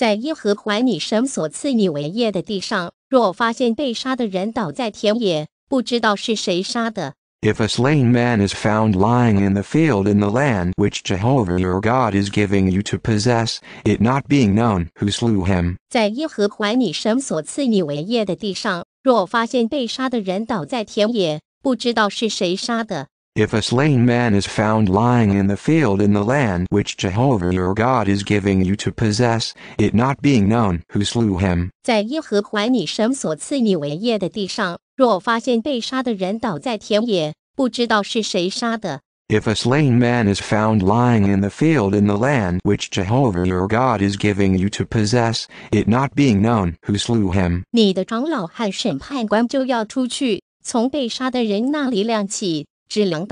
在耶和华你神所赐你为业的地上，若发现被杀的人倒在田野，不知道是谁杀的。If a slain man is found lying in the field in the land which Jehovah your God is giving you to possess, it not being known who slew him，在耶和华你神所赐你为业的地上，若发现被杀的人倒在田野，不知道是谁杀的。If a slain man is found lying in the field in the land which Jehovah your God is giving you to possess, it not being known who slew him. 在耶和华你神所赐你为业的地上，若发现被杀的人倒在田野，不知道是谁杀的。If a slain man is found lying in the field in the land which Jehovah your God is giving you to possess, it not being known who slew him. 你的长老和审判官就要出去，从被杀的人那里亮起。then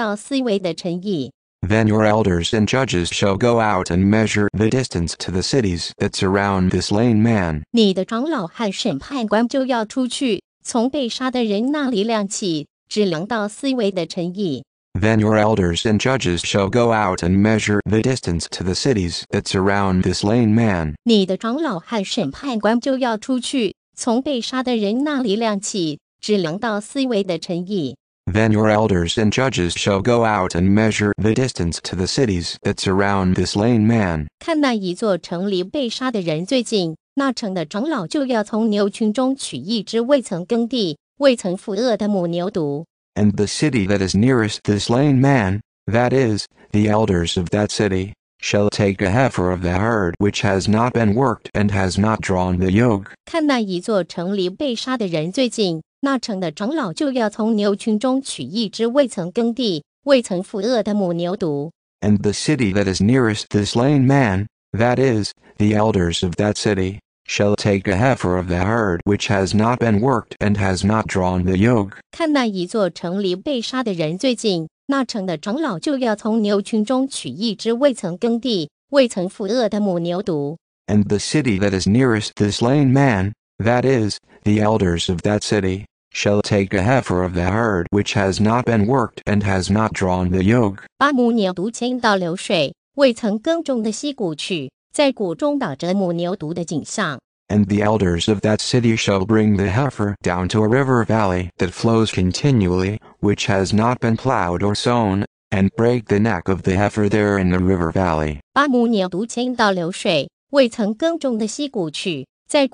your elders and judges shall go out and measure the distance to the cities that surround this lame man. 你的长老和审判官就要出去，从被杀的人那里量起，只量到思维的诚意。Then your elders and judges shall go out and measure the distance to the cities that surround this lame man. 你的长老和审判官就要出去，从被杀的人那里量起，只量到思维的诚意。then your elders and judges shall go out and measure the distance to the cities that surround this man. man。看那一座城里被杀的人最近，那城的长老就要从牛群中取一只未曾耕地、未曾负恶的母牛犊。And the city that is nearest this slain man, that is, the elders of that city, shall take a heifer of the herd which has not been worked and has not drawn the yoke。看那一座城里被杀的人最近。那城的长老就要从牛群中取一只未曾耕地、未曾负恶的母牛犊。And the city that is nearest the slain man, that is, the elders of that city, shall take a heifer of the herd which has not been worked and has not drawn the yoke。看那一座城离被杀的人最近，那城的长老就要从牛群中取一只未曾耕地、未曾负恶的母牛犊。And the city that is nearest the slain man, that is, the elders of that city, shall take a heifer of the herd which has not been worked and has not drawn the yoke。把母牛犊牵到流水、未曾耕种的溪谷去，在谷中倒着母牛犊的颈上。And the elders of that city shall bring the heifer down to a river valley that flows continually, which has not been plowed or sown, and break the neck of the heifer there in the river valley。把母牛犊牵到流水、未曾耕种的溪谷去，and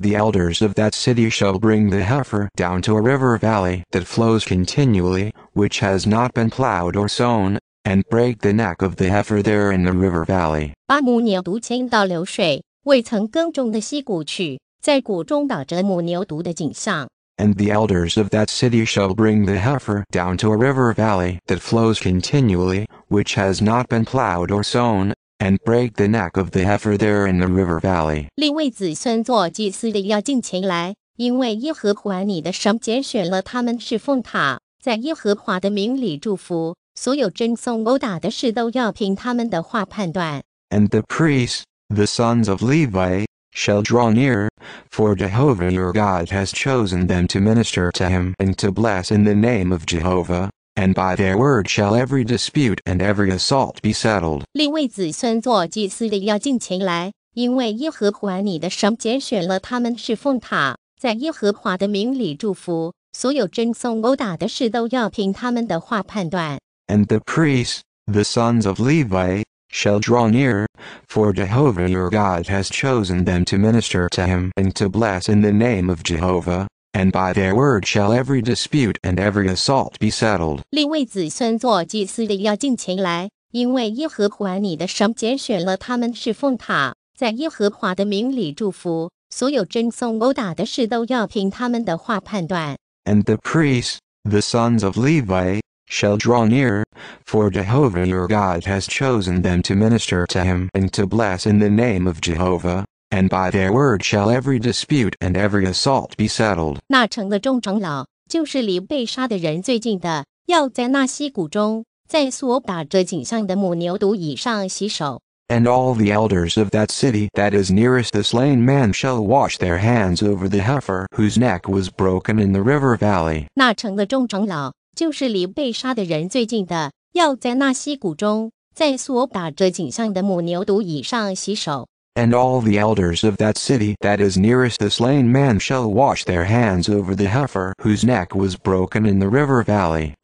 the elders of that city shall bring the heifer down to a river valley that flows continually, which has not been plowed or sown, and break the neck of the heifer there in the river valley. 把母牛犊牵到流水未曾耕种的溪谷去，在谷中打着母牛犊的颈上。and the elders of that city shall bring the heifer down to a river valley that flows continually, which has not been plowed or sown, and break the neck of the heifer there in the river valley. And the priests, the sons of Levi, shall draw near, for Jehovah your God has chosen them to minister to him and to bless in the name of Jehovah, and by their word shall every dispute and every assault be settled。立为子孙做祭司的要进前来，因为耶和华你的神拣选了他们侍奉他，在耶和华的名里祝福。所有争讼殴打的事都要凭他们的话判断。And the priests, the sons of Levi, shall draw near, for Jehovah your God has chosen them to minister to him and to bless in the name of Jehovah and by their word shall every dispute and every assault be settled. And the priests, the sons of Levi, shall draw near, for Jehovah your God has chosen them to minister to him and to bless in the name of Jehovah, and by their word shall every dispute and every assault be settled. And all the elders of that city that is nearest the slain man shall wash their hands over the heifer whose neck was broken in the river valley and all the elders of that city that is nearest the slain man shall wash their hands over the heifer whose neck was broken in the river valley.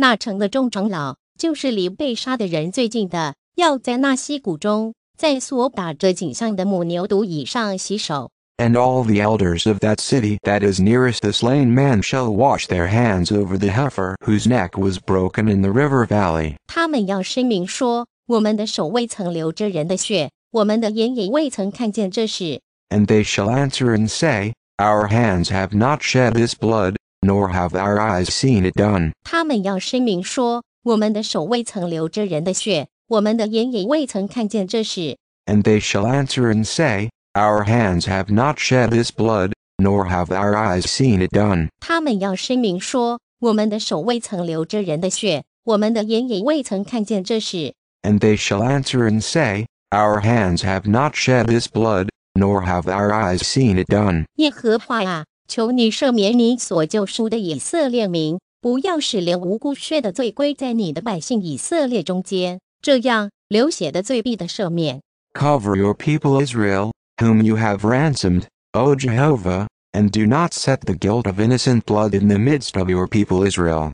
And all the elders of that city that is nearest the slain man shall wash their hands over the heifer whose neck was broken in the river valley。他们要声明说，我们的手未曾流着人的血。我们的眼也未曾看见这事。And they shall answer and say, Our hands have not shed this blood, nor have our eyes seen it done. 他们要声明说，我们的手未曾流这人的血，我们的眼也未曾看见这事。And they shall answer and say, Our hands have not shed this blood, nor have our eyes seen it done. 他们要声明说，我们的手未曾流这人的血，我们的眼也未曾看见这事。And they shall answer and say, our hands have not shed this blood, nor have our eyes seen it done. 耶和华啊，求你赦免你所救赎的以色列民，不要使流无辜血的罪归在你的百姓以色列中间，这样流血的罪必得赦免。Cover your people Israel, whom you have ransomed, O Jehovah, and do not set the guilt of innocent blood in the midst of your people Israel,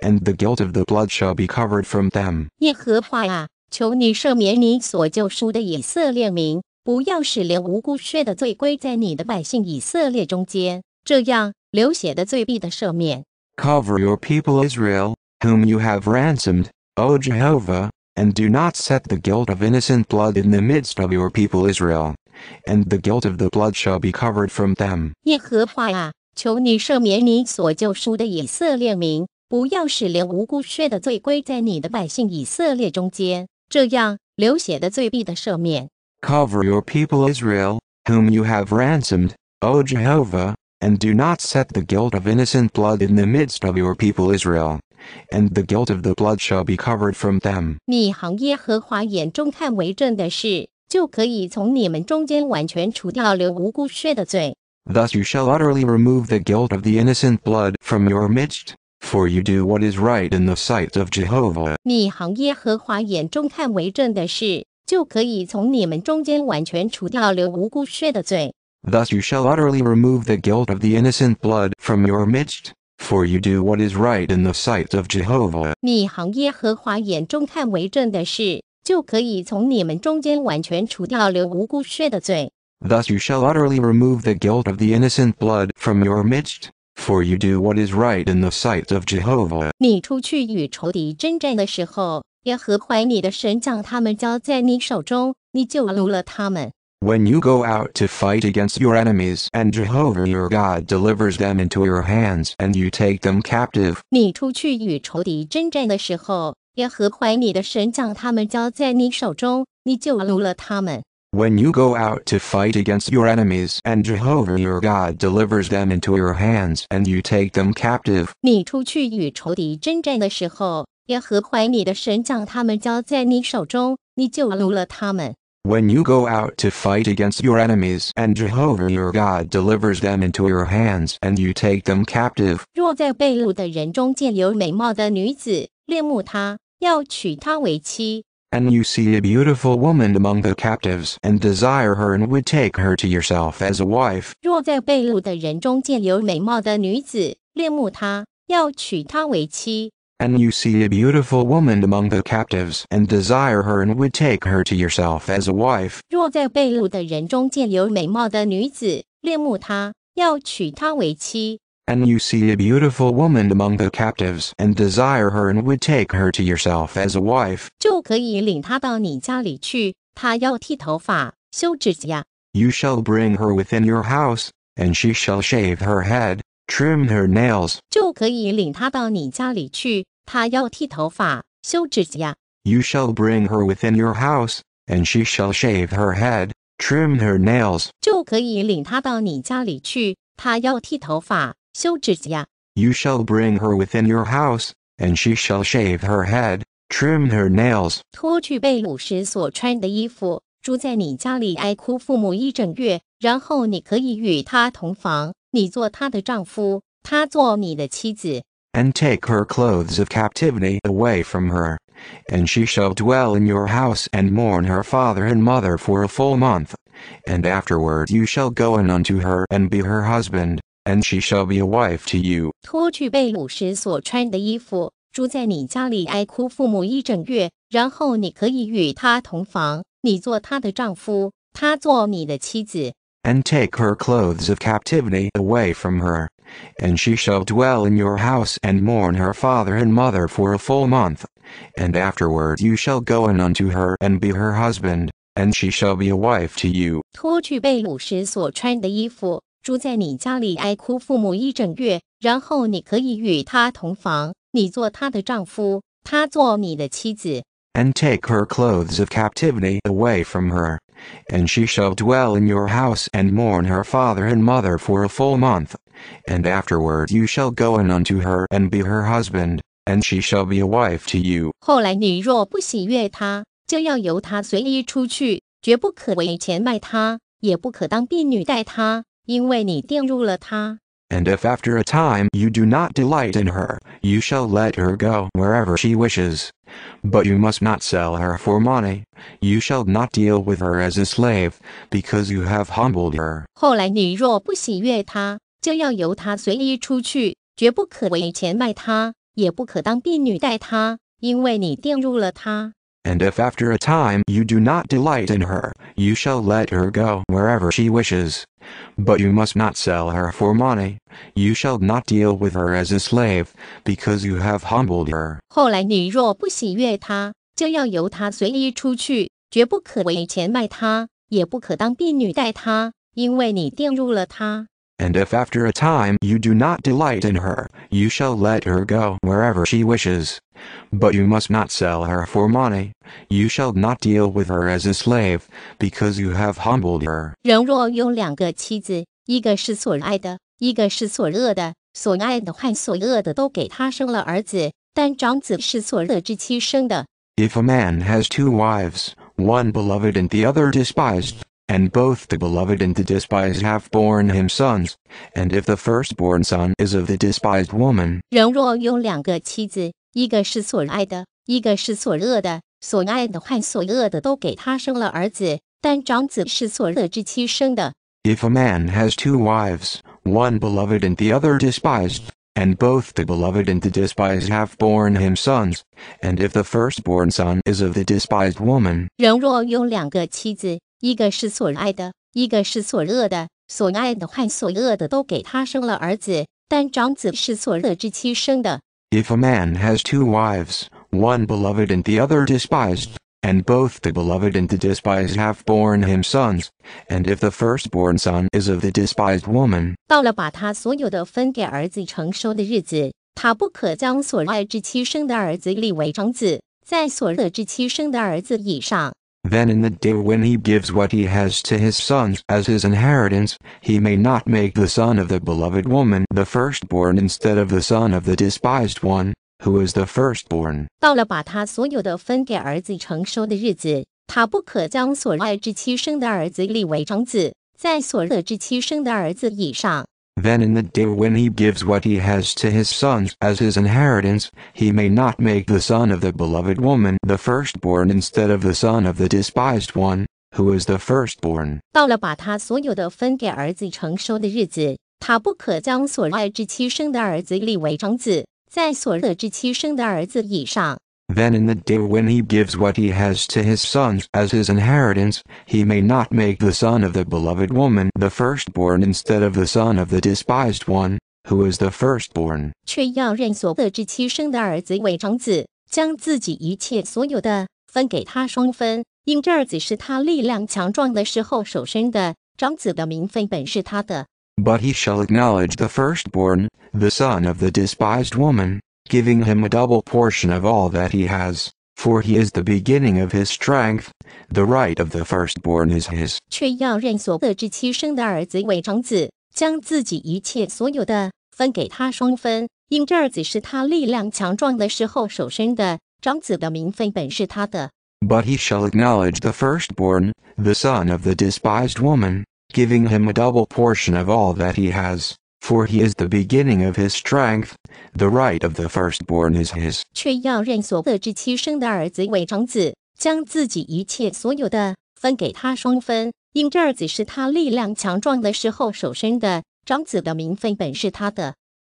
and the guilt of the blood shall be covered from them. 耶和华啊，求你赦免你所救赎的以色列民，不要使流无辜血的罪归在你的百姓以色列中间，这样流血的罪必得赦免。Cover your people Israel, whom you have ransomed, O Jehovah, and do not set the guilt of innocent blood in the midst of your people Israel, and the guilt of the blood shall be covered from them. 耶和华啊，求你赦免你所救赎的以色列民，不要使流无辜血的罪归在你的百姓以色列中间。Cover your people Israel, whom you have ransomed, O Jehovah, and do not set the guilt of innocent blood in the midst of your people Israel, and the guilt of the blood shall be covered from them. 你行耶和华眼中看为正的事，就可以从你们中间完全除掉流无辜血的罪。Thus you shall utterly remove the guilt of the innocent blood from your midst, for you do what is right in the sight of Jehovah. Thus you shall utterly remove the guilt of the innocent blood from your midst, for you do what is right in the sight of Jehovah. Thus you shall utterly remove the guilt of the innocent blood from your midst, for you do what is right in the sight of Jehovah. When you go out to fight against your enemies, and Jehovah your God delivers them into your hands, and you take them captive. 你出去与仇敌征战的时候，耶和华你的神将他们交在你手中，你就掳了他们。when you go out to fight against your enemies and Jehovah your God delivers them into your hands and you take them captive. when you go out to fight against your enemies and Jehovah your God delivers them into your hands and you take them captive. 若在被掳的人中见有美貌的女子，恋慕她，要娶她为妻。and you see a beautiful woman among the captives and desire her and would take her to yourself as a wife. And you see a beautiful woman among the captives and desire her and would take her to yourself as a wife. 若在被掳的人中见有美貌的女子，恋慕她，要娶她为妻。and you see a beautiful woman among the captives and desire her and would take her to yourself as a wife. You shall bring her within your house, and she shall shave her head, trim her nails. You shall bring her within your house, and she shall shave her head, trim her nails. 就可以领她到你家里去，她要剃头发。you shall bring her within your house, and she shall shave her head, trim her nails. 脱去被掳时所穿的衣服，住在你家里哀哭父母一整月，然后你可以与她同房，你做她的丈夫，她做你的妻子。And take her clothes of captivity away from her, and she shall dwell in your house and mourn her father and mother for a full month. And afterward you shall go in unto her and be her husband and she shall be a wife to you。脱去被掳时所穿的衣服，住在你家里哀哭父母一整月，然后你可以与她同房，你做她的丈夫，她做你的妻子。And take her clothes of captivity away from her, and she shall dwell in your house and mourn her father and mother for a full month. And afterward you shall go in unto her and be her husband, and she shall be a wife to you. 脱去被掳时所穿的衣服，and take her clothes of captivity away from her, and she shall dwell in your house and mourn her father and mother for a full month. And afterward you shall go in unto her and be her husband, and she shall be a wife to you. 后来你若不喜悦他，就要由他随意出去，绝不可为钱卖他，也不可当婢女待他。and if after a time you do not delight in her, you shall let her go wherever she wishes. But you must not sell her for money, you shall not deal with her as a slave, because you have humbled her. and if after a time you do not delight in her, you shall let her go wherever she wishes. But you must not sell her for money, you shall not deal with her as a slave, because you have humbled her. And if after a time you do not delight in her, you shall let her go wherever she wishes. But you must not sell her for money, you shall not deal with her as a slave, because you have humbled her. If a man has two wives, one beloved and the other despised, and both the beloved and the despised have borne him sons, and if the firstborn son is of the despised woman, 人若有两个妻子，一个是所爱的，一个是所恶的。所爱的和所恶的都给他生了儿子，但长子是所乐之妻生的。If a man has two wives, one beloved and the other despised, and both the beloved and the despised have borne him sons, and if the first-born son is of the despised woman，人若有两个妻子，一个是所爱的，一个是所恶的。所爱的和所恶的都给他生了儿子，但长子是所乐之妻生的。If a man has two wives, one beloved and the other despised, and both the beloved and the despised have borne him sons, and if the firstborn son is of the despised woman，到了把他所有的分给儿子承收的日子，他不可将所爱之妻生的儿子立为长子，在所得之妻生的儿子以上。then in the day when he gives what he has to his sons as his inheritance, he may not make the son of the beloved woman the firstborn instead of the son of the despised one, who is the firstborn then in the day when he gives what he has to his sons as his inheritance, he may not make the son of the beloved woman the firstborn instead of the son of the despised one, who is the firstborn then in the day when he gives what he has to his sons as his inheritance, he may not make the son of the beloved woman the firstborn instead of the son of the despised one, who is the firstborn. But he shall acknowledge the firstborn, the son of the despised woman, giving him a double portion of all that he has, for he is the beginning of his strength, the right of the firstborn is his. But he shall acknowledge the firstborn, the son of the despised woman, giving him a double portion of all that he has for he is the beginning of his strength, the right of the firstborn is his.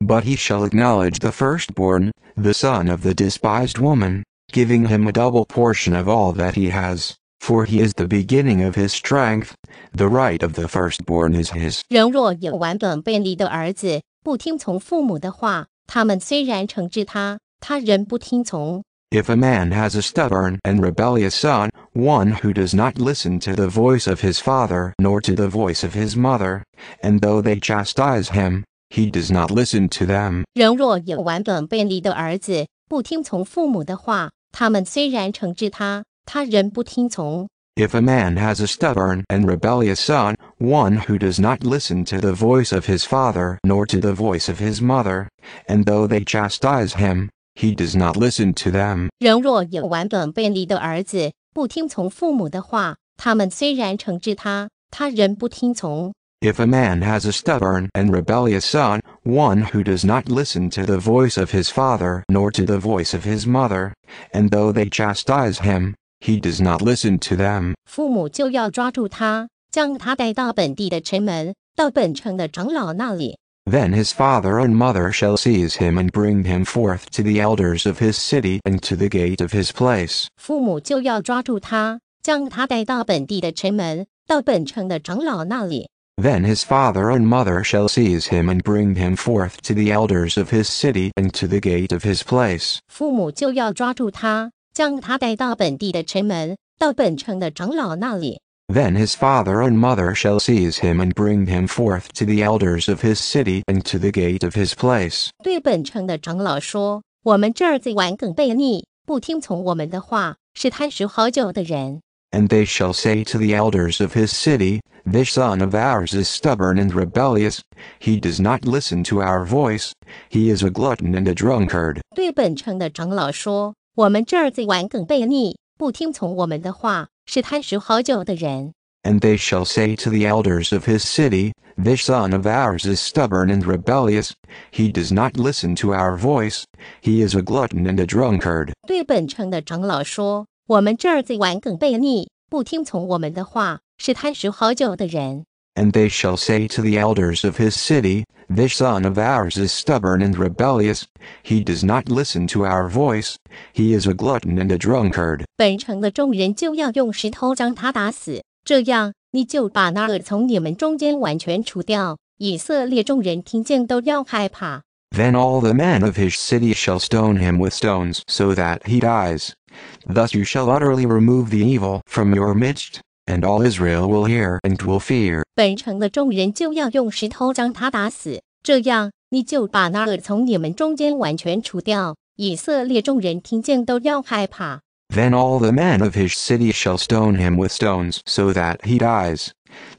But he shall acknowledge the firstborn, the son of the despised woman, giving him a double portion of all that he has for he is the beginning of his strength, the right of the firstborn is his. If a man has a stubborn and rebellious son, one who does not listen to the voice of his father nor to the voice of his mother, and though they chastise him, he does not listen to them. 人若有完本背离的儿子，不听从父母的话，他们虽然惩治他，他仍不听从。If a man has a stubborn and rebellious son, one who does not listen to the voice of his father nor to the voice of his mother, and though they chastise him, he does not listen to them. 人若有顽梗悖逆的儿子，不听从父母的话，他们虽然惩治他，他仍不听从。If a man has a stubborn and rebellious son, one who does not listen to the voice of his father nor to the voice of his mother, and though they chastise him, he does not listen to them. 父母就要抓住他，将他带到本地的城门，到本城的长老那里。Then his father and mother shall seize him and bring him forth to the elders of his city and to the gate of his place. 父母就要抓住他，将他带到本地的城门，到本城的长老那里。Then his father and mother shall seize him and bring him forth to the elders of his city and to the gate of his place. 父母就要抓住他，将他带到本地的城门，到本城的长老那里。Then his father and mother shall seize him and bring him forth to the elders of his city and to the gate of his place。对本城的长老说：“我们这儿最顽梗悖逆，不听从我们的话，是贪食好酒的人。” And they shall say to the elders of his city, This son of ours is stubborn and rebellious, he does not listen to our voice, he is a glutton and a drunkard. 对本城的长老说,我们这儿最顽梗贝尼不听从我们的话，是贪食好酒的人。And they shall say to the elders of his city, This son of ours is stubborn and rebellious. He does not listen to our voice. He is a glutton and a drunkard. 对本城的长老说，我们这儿最顽梗贝尼不听从我们的话，是贪食好酒的人。And they shall say to the elders of his city, This son of ours is stubborn and rebellious, he does not listen to our voice, he is a glutton and a drunkard。本城的众人就要用石头将他打死，这样你就把那个从你们中间完全除掉。以色列众人听见都要害怕。Then all the men of his city shall stone him with stones so that he dies. Thus you shall utterly remove the evil from your midst and all Israel will hear and will Then all the men of his city shall stone him with stones so that he dies.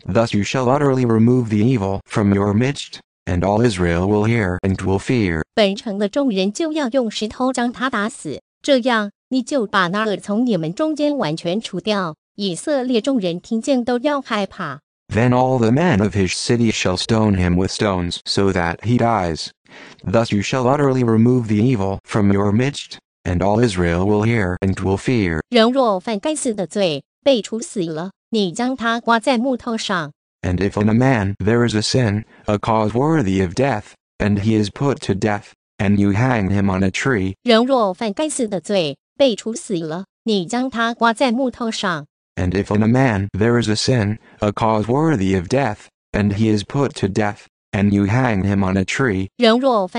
Thus you shall utterly remove the evil from your midst, and all Israel will hear and will fear. 以色列众人听见都要害怕。Then all the men of his city shall stone him with stones so that he dies. Thus you shall utterly remove the evil from your midst, and all Israel will hear and will fear. 人若犯该死的罪，被处死了，你将他挂在木头上。And if in a man there is a sin, a cause worthy of death, and he is put to death, and you hang him on a tree. 人若犯该死的罪，被处死了，你将他挂在木头上。and if in a man there is a sin, a cause worthy of death, and he is put to death, and you hang him on a tree. and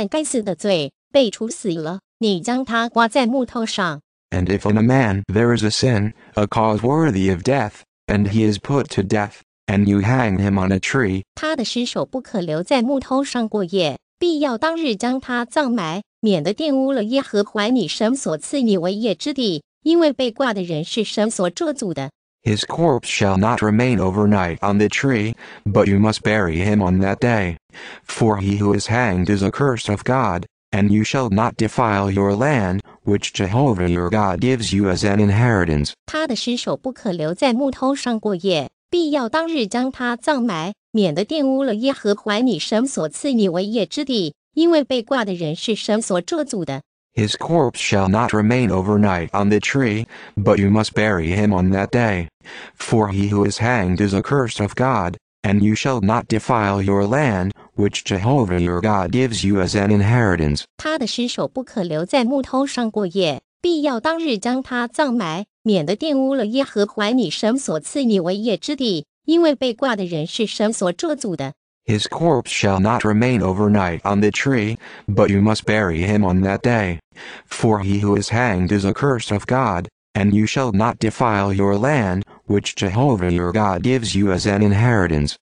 if in a man there is a sin, a cause worthy of death, and he is put to death, and you hang him on a tree. 他的尸首不可留在木头上过夜，必要当日将他葬埋，免得玷污了耶和华你神所赐你为业之地，因为被挂的人是神所咒诅的。his corpse shall not remain overnight on the tree, but you must bury him on that day. For he who is hanged is accursed of God, and you shall not defile your land, which Jehovah your God gives you as an inheritance. 他的尸首不可留在木头上过夜，必要当日将他葬埋，免得玷污了耶和华你神所赐你为业之地，因为被挂的人是神所咒诅的。his corpse shall not remain overnight on the tree, but you must bury him on that day. For he who is hanged is accursed of God, and you shall not defile your land, which Jehovah your God gives you as an inheritance. 他的尸首不可留在木头上过夜，必要当日将他葬埋，免得玷污了耶和华你神所赐你为业之地，因为被挂的人是神所咒诅的。his corpse shall not remain overnight on the tree, but you must bury him on that day. For he who is hanged is accursed of God, and you shall not defile your land, which Jehovah your God gives you as an inheritance.